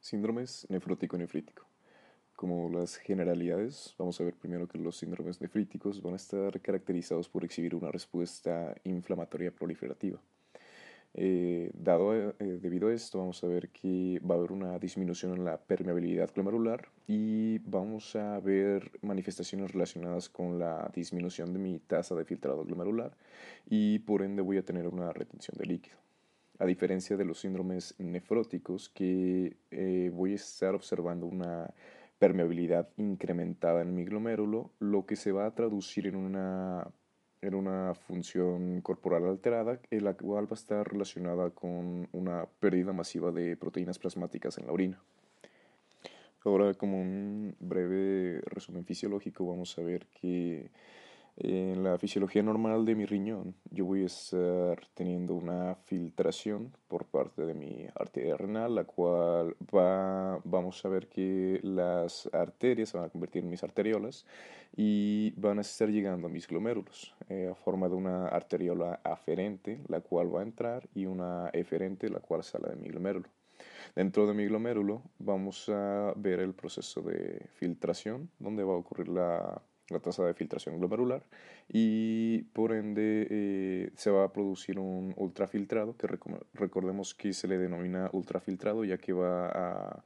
Síndromes nefrótico-nefrítico. Como las generalidades, vamos a ver primero que los síndromes nefríticos van a estar caracterizados por exhibir una respuesta inflamatoria proliferativa. Eh, dado, eh, debido a esto, vamos a ver que va a haber una disminución en la permeabilidad glomerular y vamos a ver manifestaciones relacionadas con la disminución de mi tasa de filtrado glomerular y por ende voy a tener una retención de líquido a diferencia de los síndromes nefróticos que eh, voy a estar observando una permeabilidad incrementada en mi glomérulo, lo que se va a traducir en una, en una función corporal alterada, en eh, la cual va a estar relacionada con una pérdida masiva de proteínas plasmáticas en la orina. Ahora, como un breve resumen fisiológico, vamos a ver que en la fisiología normal de mi riñón, yo voy a estar teniendo una filtración por parte de mi arteria renal, la cual va, vamos a ver que las arterias se van a convertir en mis arteriolas y van a estar llegando a mis glomérulos, eh, a forma de una arteriola aferente, la cual va a entrar, y una eferente, la cual sale de mi glomérulo. Dentro de mi glomérulo vamos a ver el proceso de filtración, donde va a ocurrir la la tasa de filtración glomerular y por ende eh, se va a producir un ultrafiltrado que recordemos que se le denomina ultrafiltrado ya que va a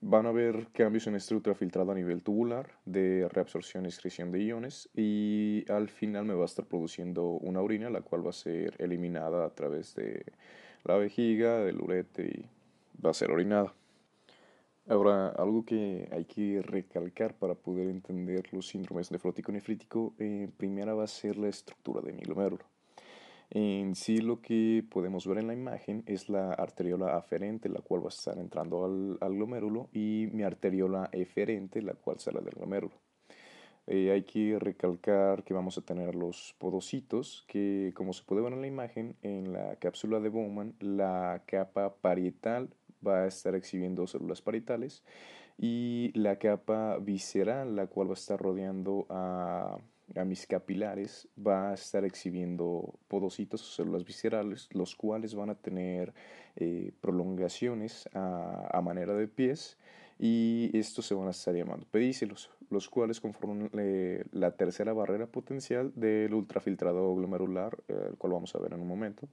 van a haber cambios en este ultrafiltrado a nivel tubular de reabsorción y excreción de iones y al final me va a estar produciendo una orina la cual va a ser eliminada a través de la vejiga, del urete y va a ser orinada. Ahora, algo que hay que recalcar para poder entender los síndromes nefrótico nefrítico, eh, primera va a ser la estructura de mi glomérulo. En sí lo que podemos ver en la imagen es la arteriola aferente, la cual va a estar entrando al, glomérulo, y mi arteriola eferente, la cual sale del glomérulo. Eh, hay que recalcar que vamos a tener los podocitos, que como se puede ver en la imagen, en la cápsula de Bowman, la capa parietal va a estar exhibiendo células paritales y la capa visceral, la cual va a estar rodeando a, a mis capilares, va a estar exhibiendo podocitos o células viscerales, los cuales van a tener eh, prolongaciones a, manera de pies y estos se van a estar llamando pedícelos, los cuales conforman eh, la tercera barrera potencial del ultrafiltrado glomerular, el cual vamos a ver en un momento.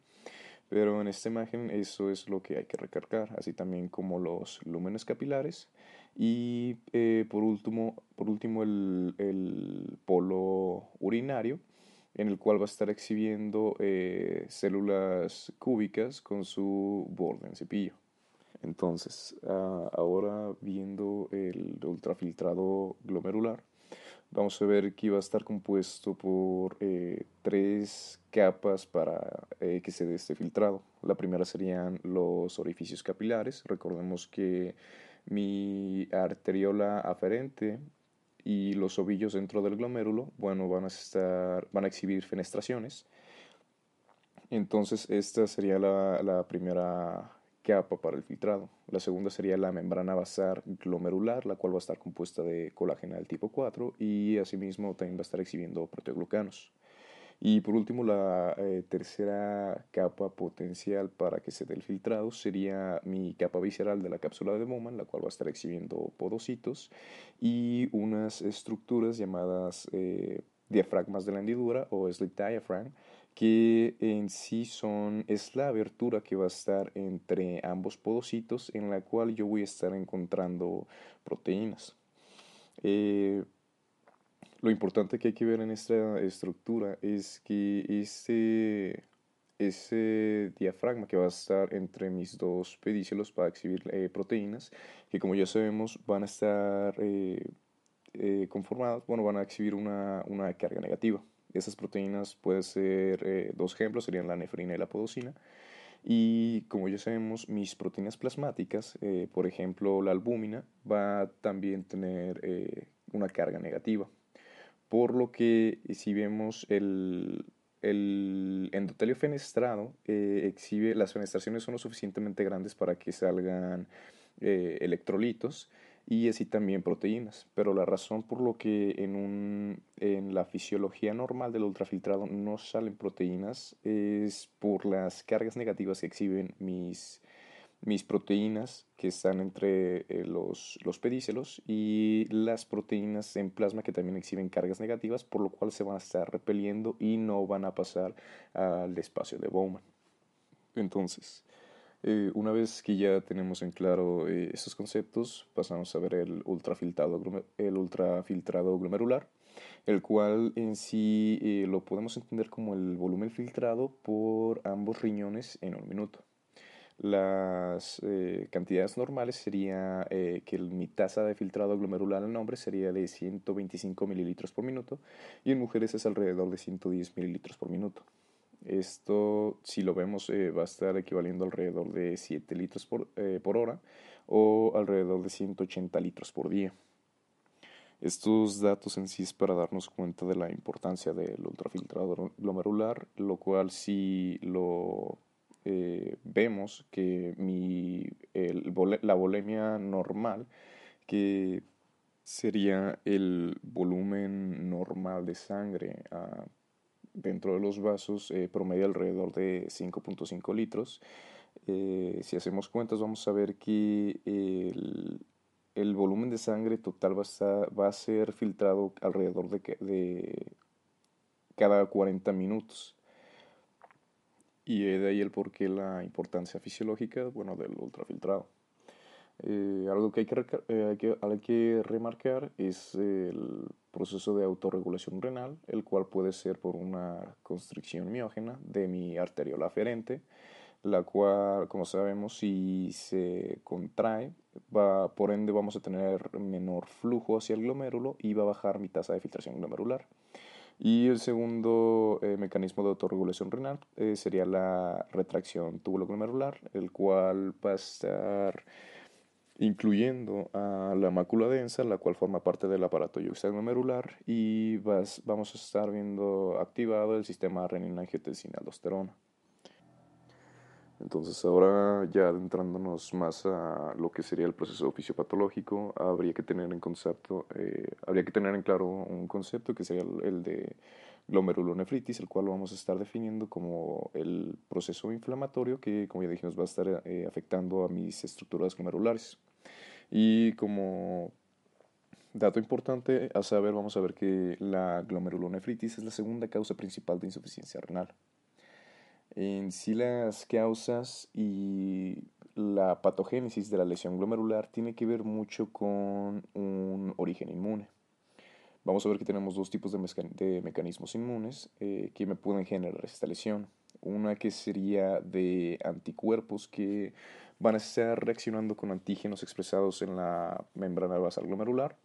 Pero en esta imagen eso es lo que hay que recargar, así también como los lúmenes capilares. Y eh, por último, por último el, el, polo urinario, en el cual va a estar exhibiendo eh, células cúbicas con su borde en cepillo. Entonces, ah, ahora viendo el ultrafiltrado glomerular, vamos a ver que va a estar compuesto por eh, tres capas para eh, que se dé este filtrado. La primera serían los orificios capilares. Recordemos que mi arteriola aferente y los ovillos dentro del glomérulo, bueno, van a estar, van a exhibir fenestraciones. Entonces, esta sería la, la primera capa para el filtrado. La segunda sería la membrana basal glomerular, la cual va a estar compuesta de colágena del tipo 4 y asimismo también va a estar exhibiendo proteoglucanos. Y por último, la eh, tercera capa potencial para que se dé el filtrado sería mi capa visceral de la cápsula de Bowman, la cual va a estar exhibiendo podocitos y unas estructuras llamadas eh, diafragmas de la hendidura o slit diaphragm, que en sí son, es la abertura que va a estar entre ambos podocitos en la cual yo voy a estar encontrando proteínas. Eh, lo importante que hay que ver en esta estructura es que este, ese diafragma que va a estar entre mis dos va para exhibir eh, proteínas, que como ya sabemos van a estar eh, eh, conformadas, bueno, van a exhibir una, una carga negativa. Esas proteínas pueden ser, eh, dos ejemplos serían la nefrina y la podocina. Y como ya sabemos, mis proteínas plasmáticas, eh, por ejemplo la albúmina, va a también tener eh, una carga negativa. Por lo que si vemos el, endotelio fenestrado, exhibe, las fenestraciones son lo suficientemente grandes para que salgan electrolitos y así también proteínas. Pero la razón por lo que en, la fisiología normal del ultrafiltrado no salen proteínas es por las cargas negativas que exhiben mis, mis proteínas que están entre eh, los, los pedícelos y las proteínas en plasma que también exhiben cargas negativas, por lo cual se van a estar repeliendo y no van a pasar al espacio de Bowman. Entonces, eh, una vez que ya tenemos en claro eh, esos estos conceptos, pasamos a ver el ultrafiltrado, el ultrafiltrado glomerular, el cual en sí eh, lo podemos entender como el volumen filtrado por ambos riñones en un minuto. Las cantidades normales sería que mi tasa de filtrado glomerular en hombres sería de 125 mililitros por minuto y en mujeres es alrededor de 110 mililitros por minuto. Esto, si lo vemos, eh, va a estar equivaliendo alrededor de 7 litros eh, por, hora o alrededor de 180 litros por día. Estos datos en sí es para darnos cuenta de la importancia del ultrafiltrador glomerular, lo cual si lo eh, vemos que mi, la volemia normal, que sería el volumen normal de sangre a ah, dentro de los vasos eh, promedio promedia alrededor de 5.5 litros. Eh, si hacemos cuentas vamos a ver que el, volumen de sangre total va a, va a ser filtrado alrededor de, cada 40 minutos. Y de ahí el porqué la importancia fisiológica bueno, del ultrafiltrado. Eh, algo que hay que, hay que remarcar es el proceso de autorregulación renal, el cual puede ser por una constricción miógena de mi arteriola aferente, la cual, como sabemos, si se contrae, va, por ende vamos a tener menor flujo hacia el glomérulo y va a bajar mi tasa de filtración glomerular. Y el segundo eh, mecanismo de autorregulación renal eh, sería la retracción túbulo glomerular el cual va a estar incluyendo a la mácula densa, la cual forma parte del aparato yuxtaglomerular, y vas, vamos a estar viendo activado el sistema renina-angiotensina-aldosterona. Entonces ahora ya adentrándonos más a lo que sería el proceso fisiopatológico, habría que tener en concepto, eh, habría que tener en claro un concepto que sería el de glomerulonefritis, el cual vamos a estar definiendo como el proceso inflamatorio que, como ya dije, nos va a estar eh, afectando a mis estructuras glomerulares. Y como dato importante a saber, vamos a ver que la glomerulonefritis es la segunda causa principal de insuficiencia renal. En sí las causas y la patogénesis de la lesión glomerular tiene que ver mucho con un origen inmune. Vamos a ver que tenemos dos tipos de, mecanismos inmunes eh, que me pueden generar esta lesión. Una que sería de anticuerpos que van a estar reaccionando con antígenos expresados en la membrana basal glomerular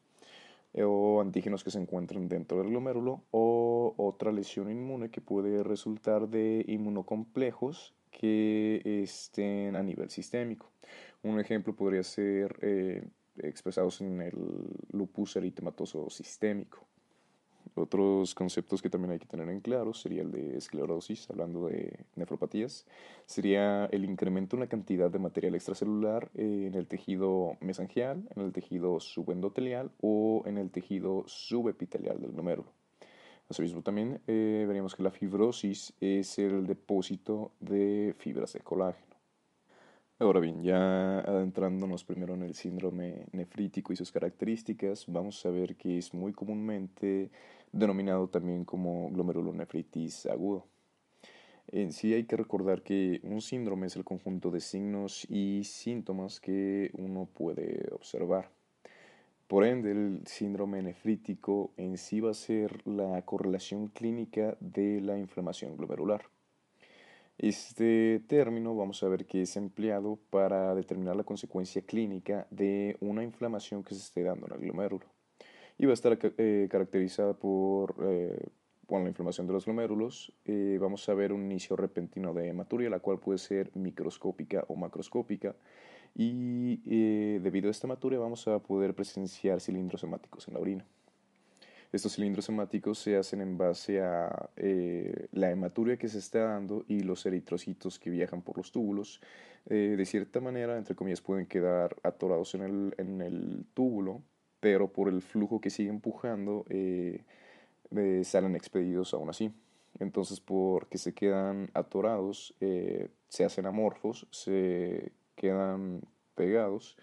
eh, o antígenos que se encuentran dentro del glomérulo o otra lesión inmune que puede resultar de inmunocomplejos que estén a nivel sistémico. Un ejemplo podría ser eh, expresados en el lupus eritematoso sistémico. Otros conceptos que también hay que tener en claro sería el de esclerosis, hablando de nefropatías, sería el incremento en la cantidad de material extracelular eh, en el tejido mesangial, en el tejido subendotelial o en el tejido subepitelial del glomérulo. Asimismo también eh, veríamos que la fibrosis es el depósito de fibras de colágeno. Ahora bien, ya adentrándonos primero en el síndrome nefrítico y sus características, vamos a ver que es muy comúnmente denominado también como glomerulonefritis agudo. En sí hay que recordar que un síndrome es el conjunto de signos y síntomas que uno puede observar. Por ende, el síndrome nefrítico en sí va a ser la correlación clínica de la inflamación glomerular. Este término vamos a ver que es empleado para determinar la consecuencia clínica de una inflamación que se esté dando en el glomérulo y va a estar eh, caracterizada por eh, bueno, la inflamación de los glomérulos. Eh, vamos a ver un inicio repentino de hematuria, la cual puede ser microscópica o macroscópica y debido a esta hematuria vamos a poder presenciar cilindros hemáticos en la orina. Estos cilindros hemáticos se hacen en base a hematuria que se está dando y los eritrocitos que viajan por los túbulos, eh, de cierta manera, entre comillas, pueden quedar atorados en el, en el túbulo, pero por el flujo que sigue empujando, eh, eh, salen expedidos aún así. Entonces, porque se quedan atorados, se hacen amorfos, se quedan pegados.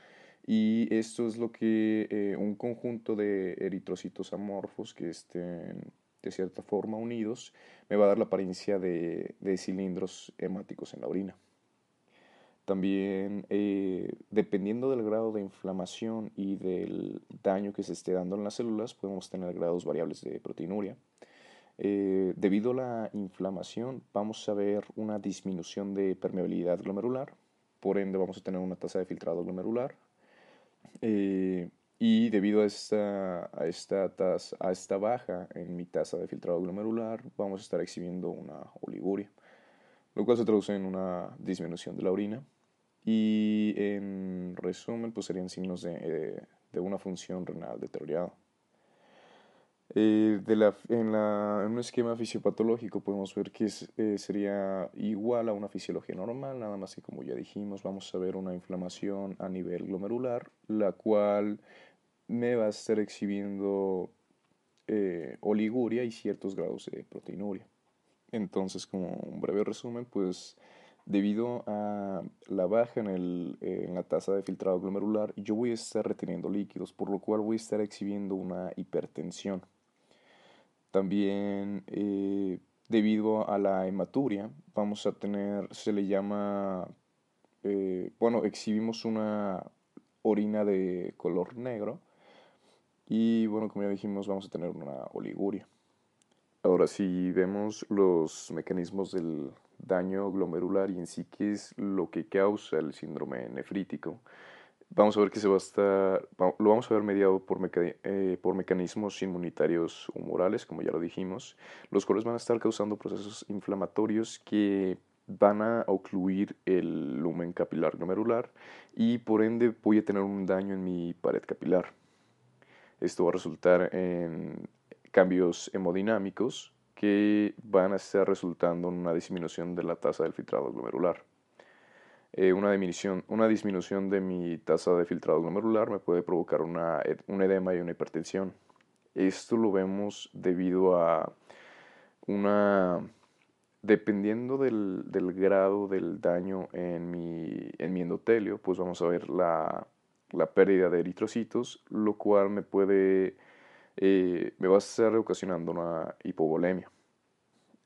Y esto es lo que un conjunto de eritrocitos amorfos que estén de cierta forma unidos, me va a dar la apariencia de, cilindros hemáticos en la orina. También, eh, dependiendo del grado de inflamación y del daño que se esté dando en las células, podemos tener grados variables de proteinuria. Eh, debido a la inflamación, vamos a ver una disminución de permeabilidad glomerular, por ende vamos a tener una tasa de filtrado glomerular. Eh, y debido a esta, a esta, a esta baja en mi tasa de filtrado glomerular, vamos a estar exhibiendo una oliguria, lo cual se traduce en una disminución de la orina. Y en resumen, pues serían signos de, eh, de una función renal deteriorada. Eh, de la, en, la, en, un esquema fisiopatológico podemos ver que eh, sería igual a una fisiología normal, nada más que como ya dijimos, vamos a ver una inflamación a nivel glomerular, la cual me va a estar exhibiendo eh, oliguria y ciertos grados de proteinuria. Entonces, como un breve resumen, pues debido a la baja en, el, eh, la tasa de filtrado glomerular, yo voy a estar reteniendo líquidos, por lo cual voy a estar exhibiendo una hipertensión. También eh, debido a la hematuria, vamos a tener, se le llama, bueno, exhibimos una orina de color negro y bueno, como ya dijimos, vamos a tener una oliguria. Ahora, si vemos los mecanismos del daño glomerular y en sí qué es lo que causa el síndrome nefrítico, vamos a ver que se va a estar, lo vamos a ver mediado por, eh, por mecanismos inmunitarios humorales, como ya lo dijimos, los cuales van a estar causando procesos inflamatorios que van a ocluir el lumen capilar glomerular y por ende voy a tener un daño en mi pared capilar. Esto va a resultar en cambios hemodinámicos que van a estar resultando en una disminución de la tasa del filtrado glomerular. Eh, una, disminución, una, disminución, de mi tasa de filtrado glomerular me puede provocar una, un edema y una hipertensión. Esto lo vemos debido a una... Dependiendo del, del grado del daño en mi, en mi endotelio, pues vamos a ver la, la pérdida de eritrocitos, lo cual me puede, eh, me va a estar ocasionando una hipovolemia.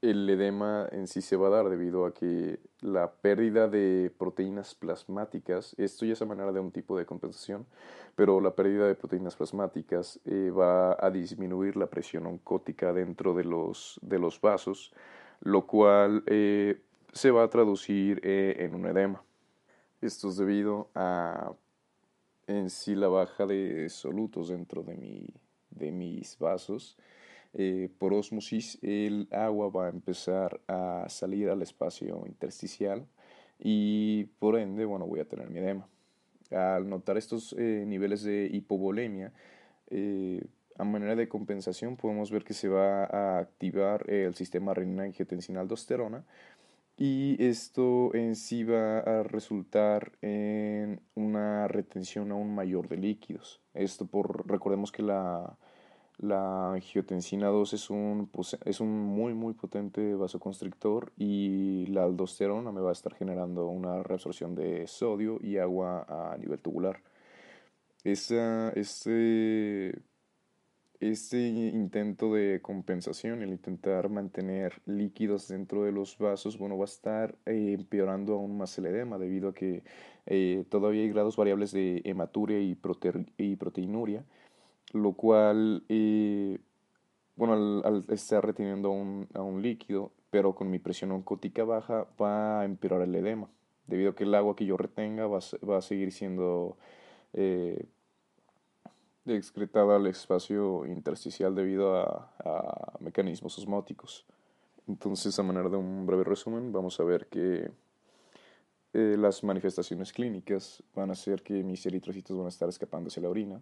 El edema en sí se va a dar debido a que la pérdida de proteínas plasmáticas, esto ya es a manera de un tipo de compensación, pero la pérdida de proteínas plasmáticas eh, va a disminuir la presión oncótica dentro de los, de los vasos, lo cual eh, se va a traducir en un edema. Esto es debido a en sí la baja de solutos dentro de, mis vasos, eh, por osmosis el agua va a empezar a salir al espacio intersticial y por ende, bueno, voy a tener mi edema. Al notar estos eh, niveles de hipovolemia, eh, a manera de compensación podemos ver que se va a activar el sistema renina-angiotensina-aldosterona, y esto en sí va a resultar en una retención aún mayor de líquidos. Esto por, recordemos que la, la angiotensina 2 es un, es un muy muy potente vasoconstrictor y la aldosterona me va a estar generando una reabsorción de sodio y agua a nivel tubular. esa este este intento de compensación, el intentar mantener líquidos dentro de los vasos, bueno, va a estar eh, empeorando aún más el edema debido a que eh, todavía hay grados variables de hematuria y, proteinuria, lo cual, eh, bueno, al, estar reteniendo a un, líquido, pero con mi presión oncótica baja, va a empeorar el edema, debido a que el agua que yo retenga va, a seguir siendo excretada al espacio intersticial debido a, mecanismos osmóticos. Entonces, a manera de un breve resumen, vamos a ver que eh, las manifestaciones clínicas van a hacer que mis eritrocitos van a estar escapándose hacia la orina,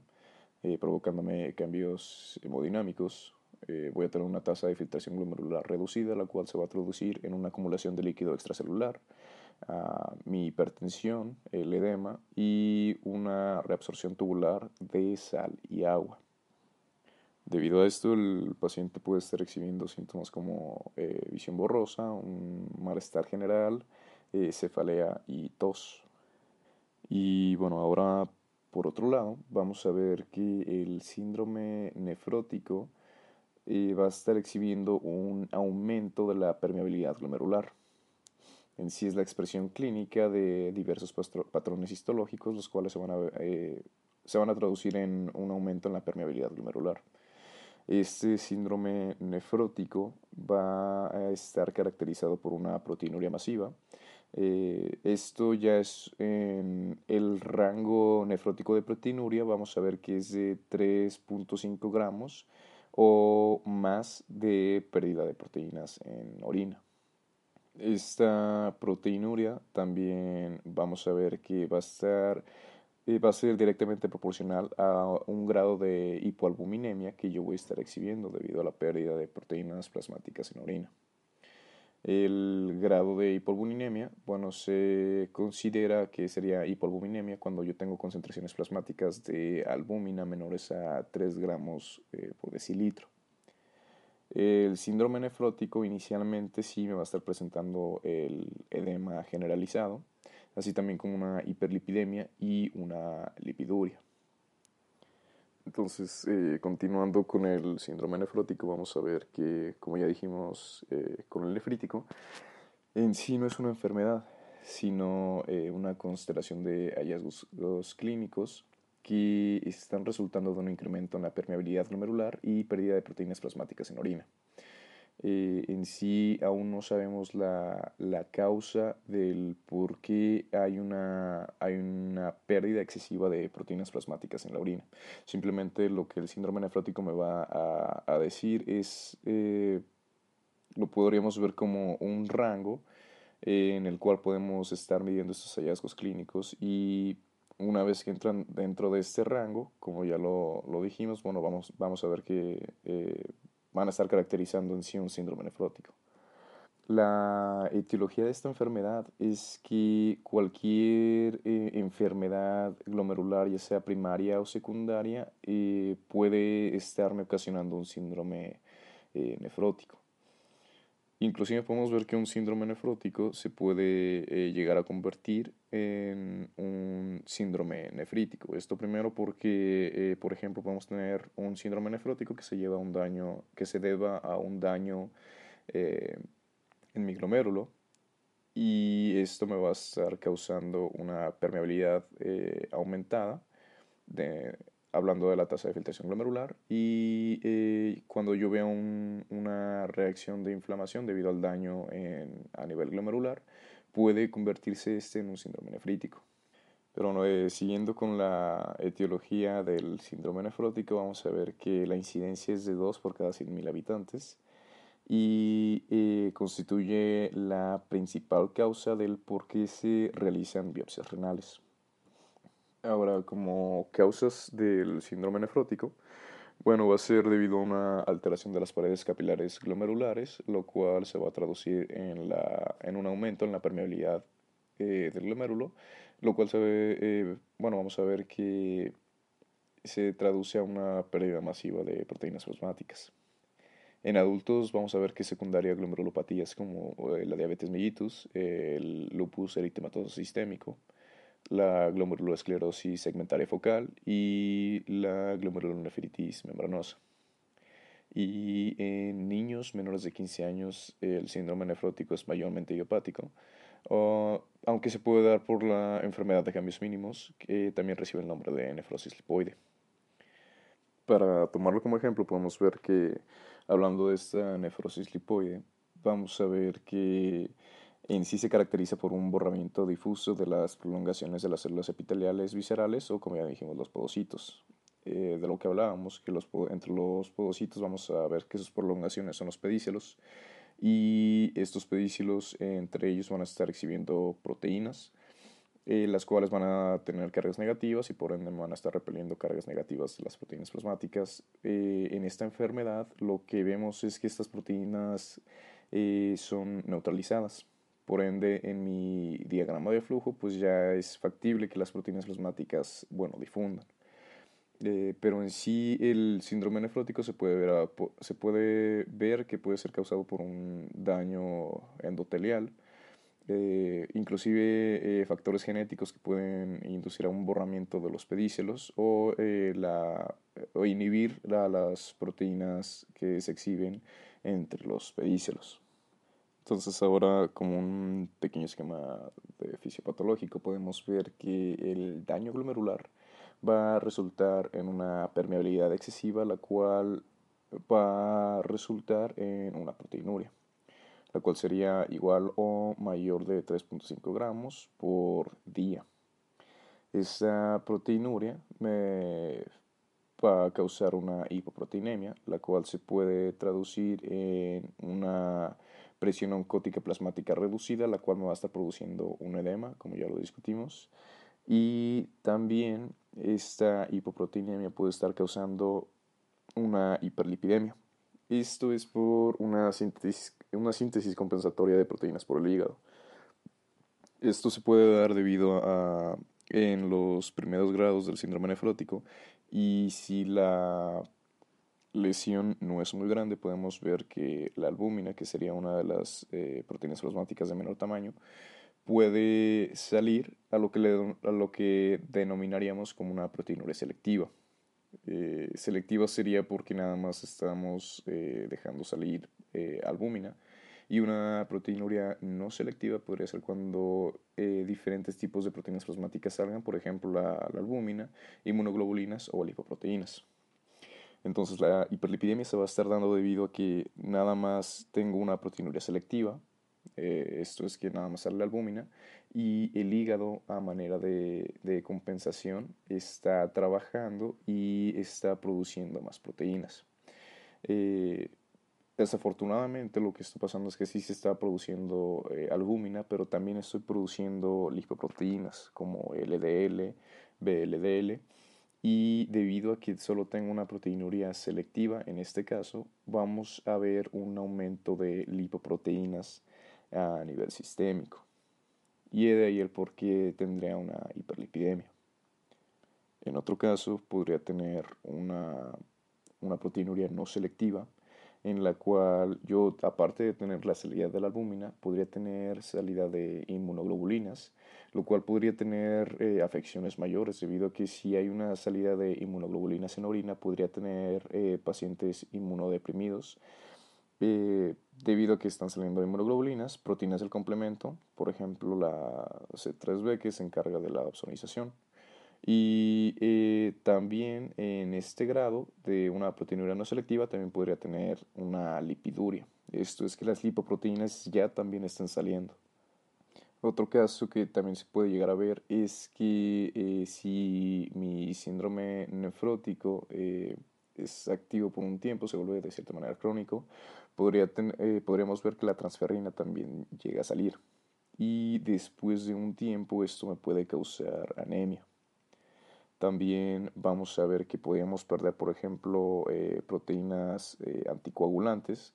eh, provocándome cambios hemodinámicos. Eh, voy a tener una tasa de filtración glomerular reducida, la cual se va a traducir en una acumulación de líquido extracelular mi hipertensión, el edema y una reabsorción tubular de sal y agua. Debido a esto, el paciente puede estar exhibiendo síntomas como eh, visión borrosa, un malestar general, eh, cefalea y tos. Y bueno, ahora por otro lado, vamos a ver que el síndrome nefrótico eh, va a estar exhibiendo un aumento de la permeabilidad glomerular en sí es la expresión clínica de diversos patrones histológicos, los cuales se van a, eh, se van a traducir en un aumento en la permeabilidad glomerular. Este síndrome nefrótico va a estar caracterizado por una proteinuria masiva. Eh, esto ya es en el rango nefrótico de proteinuria, vamos a ver que es de 3.5 gramos o más de pérdida de proteínas en orina. Esta proteinuria también vamos a ver que va a estar eh, va a ser directamente proporcional a un grado de hipoalbuminemia que yo voy a estar exhibiendo debido a la pérdida de proteínas plasmáticas en orina. El grado de hipoalbuminemia, bueno, se considera que sería hipoalbuminemia cuando yo tengo concentraciones plasmáticas de albúmina menores a 3 gramos eh, por decilitro. El síndrome nefrótico inicialmente sí me va a estar presentando el edema generalizado, así también con una hiperlipidemia y una lipiduria. Entonces, eh, continuando con el síndrome nefrótico, vamos a ver que, como ya dijimos eh, con el nefrítico, en sí no es una enfermedad, sino eh, una constelación de hallazgos clínicos que están resultando de un incremento en la permeabilidad glomerular y pérdida de proteínas plasmáticas en orina. Eh, en sí aún no sabemos la, la, causa del por qué hay una, hay una pérdida excesiva de proteínas plasmáticas en la orina. Simplemente lo que el síndrome nefrótico me va a, a decir es, eh, lo podríamos ver como un rango eh, en el cual podemos estar midiendo estos hallazgos clínicos y una vez que entran dentro de este rango, como ya lo, dijimos, bueno, vamos, vamos a ver que eh, van a estar caracterizando en sí un síndrome nefrótico. La etiología de esta enfermedad es que cualquier eh, enfermedad glomerular, ya sea primaria o secundaria, eh, puede estarme ocasionando un síndrome nefrótico. Inclusive podemos ver que un síndrome nefrótico se puede eh, llegar a convertir en un síndrome nefrítico. Esto primero porque, eh, por ejemplo, podemos tener un síndrome nefrótico que se lleva un daño, que se deba a un daño eh, en mi glomérulo y esto me va a estar causando una permeabilidad aumentada de, hablando de la tasa de filtración glomerular y eh, cuando yo veo una reacción de inflamación debido al daño a nivel glomerular, puede convertirse este en un síndrome nefrítico. Pero eh, siguiendo con la etiología del síndrome nefrótico, vamos a ver que la incidencia es de 2 por cada 100.000 habitantes y eh, constituye la principal causa del por qué se realizan biopsias renales. Ahora, como causas del síndrome nefrótico, bueno, va a ser debido a una alteración de las paredes capilares glomerulares, lo cual se va a traducir en, la, en un aumento en la permeabilidad eh, del glomérulo, lo cual se ve, eh, bueno, vamos a ver que se traduce a una pérdida masiva de proteínas plasmáticas. En adultos vamos a ver que secundaria glomerulopatías como eh, la diabetes mellitus, el lupus eritematoso sistémico, la glomerulosclerosis segmentaria focal y la glomerulonefritis membranosa. Y en niños menores de 15 años el síndrome nefrótico es mayormente idiopático, aunque se puede dar por la enfermedad de cambios mínimos, que también recibe el nombre de nefrosis lipoide. Para tomarlo como ejemplo, podemos ver que hablando de esta nefrosis lipoide, vamos a ver que en sí se caracteriza por un borramiento difuso de las prolongaciones de las células epiteliales viscerales o, como ya dijimos, los podocitos. Eh, de lo que hablábamos, que los, entre los podocitos vamos a ver que sus prolongaciones son los pedicelos y estos pedicelos entre ellos van a estar exhibiendo proteínas, eh, las cuales van a tener cargas negativas y por ende van a estar repeliendo cargas negativas de las proteínas plasmáticas. Eh, en esta enfermedad lo que vemos es que estas proteínas son neutralizadas por ende, en mi diagrama de flujo, pues ya es factible que las proteínas plasmáticas, bueno, difundan. Eh, pero en sí, el síndrome nefrótico se puede, ver se puede ver que puede ser causado por un daño endotelial, eh, inclusive eh, factores genéticos que pueden inducir a un borramiento de los pedícelos o, la, o inhibir las proteínas que se exhiben entre los pedícelos. Entonces ahora como un pequeño esquema de fisiopatológico podemos ver que el daño glomerular va a resultar en una permeabilidad excesiva, la cual va a resultar en una proteinuria, la cual sería igual o mayor de 3.5 gramos por día. Esa proteinuria me eh, va a causar una hipoproteinemia, la cual se puede traducir en una presión oncótica plasmática reducida, la cual me va a estar produciendo un edema, como ya lo discutimos. Y también esta hipoproteinemia puede estar causando una hiperlipidemia. Esto es por una síntesis, una síntesis compensatoria de proteínas por el hígado. Esto se puede dar debido a en los primeros grados del síndrome nefrótico y si la lesión no es muy grande, podemos ver que la albúmina, que sería una de las eh, proteínas plasmáticas de menor tamaño, puede salir a lo que, a lo que denominaríamos como una proteinuria selectiva. Eh, selectiva sería porque nada más estamos eh, dejando salir albúmina y una proteinuria no selectiva podría ser cuando diferentes tipos de proteínas plasmáticas salgan, por ejemplo la albúmina, inmunoglobulinas o lipoproteínas. Entonces la hiperlipidemia se va a estar dando debido a que nada más tengo una proteinuria selectiva, eh, esto es que nada más sale la albúmina, y el hígado a manera de, de compensación está trabajando y está produciendo más proteínas. Eh, desafortunadamente lo que está pasando es que sí se está produciendo eh, albúmina, pero también estoy produciendo lipoproteínas como LDL, BLDL y debido a que solo tengo una proteinuria selectiva, en este caso, vamos a ver un aumento de lipoproteínas a nivel sistémico. Y de ahí el porqué tendría una hiperlipidemia. En otro caso, podría tener una, una proteinuria no selectiva, en la cual yo, aparte de tener la salida de la albúmina, podría tener salida de inmunoglobulinas, lo cual podría tener eh, afecciones mayores, debido a que si hay una salida de inmunoglobulinas en orina, podría tener eh, pacientes inmunodeprimidos, eh, debido a que están saliendo inmunoglobulinas, proteínas del complemento, por ejemplo la C3B que se encarga de la opsonización. Y también en este grado de una proteína no selectiva también podría tener una lipiduria. Esto es que las lipoproteínas ya también están saliendo. Otro caso que también se puede llegar a ver es que eh, si mi síndrome nefrótico eh, es activo por un tiempo, se vuelve de cierta manera crónico, podría eh, podríamos ver que la transferrina también llega a salir. Y después de un tiempo esto me puede causar anemia. También vamos a ver que podríamos perder, por ejemplo, proteínas anticoagulantes,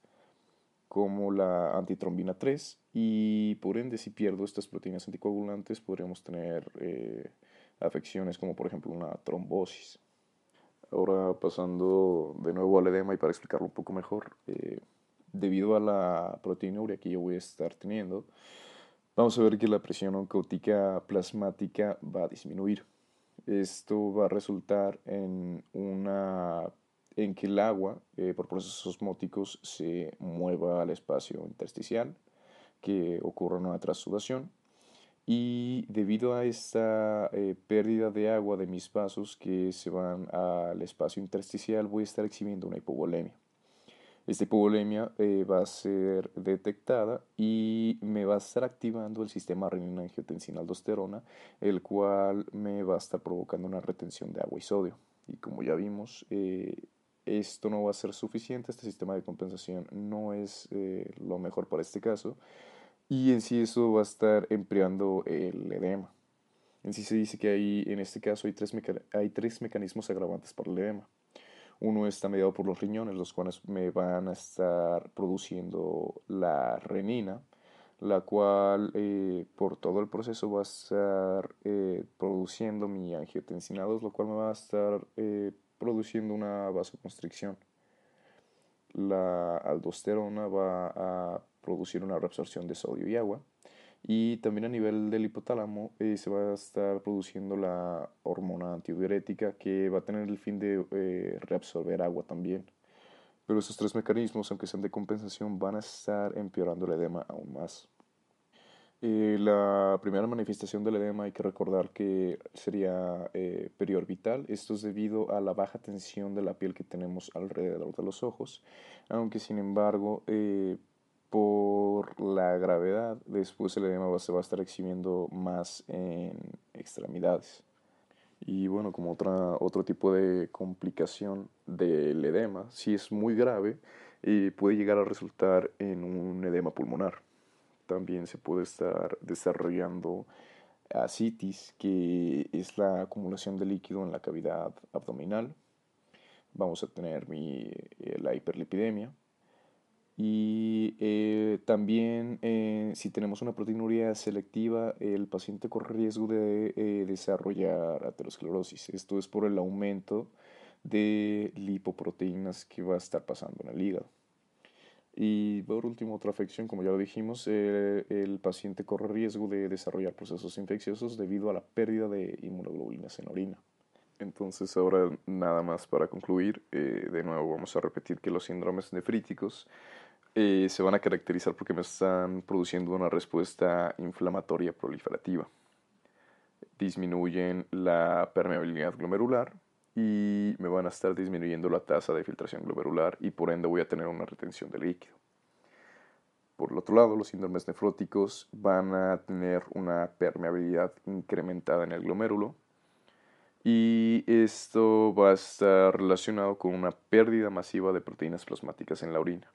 como la antitrombina 3 y por ende si pierdo estas proteínas anticoagulantes podríamos tener eh, afecciones como por ejemplo una trombosis. Ahora pasando de nuevo al edema y para explicarlo un poco mejor, eh, debido a la proteína urea que yo voy a estar teniendo, vamos a ver que la presión oncótica plasmática va a disminuir. Esto va a resultar en una en que el agua, eh, por procesos osmóticos, se mueva al espacio intersticial, que ocurra una transudación. Y debido a esta eh, pérdida de agua de mis vasos que se van al espacio intersticial, voy a estar exhibiendo una hipovolemia. Esta hipovolemia eh, va a ser detectada y me va a estar activando el sistema renina-angiotensina-aldosterona, el cual me va a estar provocando una retención de agua y sodio. Y como ya vimos, esto no va a ser suficiente, este sistema de compensación no es eh, lo mejor para este caso, y en sí eso va a estar empleando el edema. En sí se dice que hay, en este caso hay tres, hay tres mecanismos agravantes para el edema. Uno está mediado por los riñones, los cuales me van a estar produciendo la renina, la cual eh, por todo el proceso va a estar eh, produciendo mi angiotensina 2, lo cual me va a estar eh, produciendo una vasoconstricción. La aldosterona va a producir una reabsorción de sodio y agua. Y también a nivel del hipotálamo eh, se va a estar produciendo la hormona antidiurética que va a tener el fin de eh, reabsorber agua también. Pero estos tres mecanismos, aunque sean de compensación, van a estar empeorando el edema aún más la primera manifestación del edema hay que recordar que sería eh, periorbital. Esto es debido a la baja tensión de la piel que tenemos alrededor de los ojos. Aunque sin embargo, eh, por la gravedad, después el edema va, se va a estar exhibiendo más en extremidades. Y bueno, como otra, otro tipo de complicación del edema, si es muy grave, puede llegar a resultar en un edema pulmonar también se puede estar desarrollando ascitis, que es la acumulación de líquido en la cavidad abdominal. Vamos a tener eh, la hiperlipidemia. Y eh, también eh, si tenemos una proteinuria selectiva, el paciente corre riesgo de desarrollar aterosclerosis. Esto es por el aumento de lipoproteínas que va a estar pasando en el hígado. Y por último, otra afección, como ya lo dijimos, eh, el paciente corre riesgo de desarrollar procesos infecciosos debido a la pérdida de inmunoglobulinas en orina. Entonces ahora nada más para concluir, eh, de nuevo vamos a repetir que los síndromes nefríticos eh, se van a caracterizar porque me están produciendo una respuesta inflamatoria proliferativa. Disminuyen la permeabilidad glomerular, y me van a estar disminuyendo la tasa de filtración glomerular y por ende voy a tener una retención de líquido. Por el otro lado, los síndromes nefróticos van a tener una permeabilidad incrementada en el glomérulo y esto va a estar relacionado con una pérdida masiva de proteínas plasmáticas en la orina.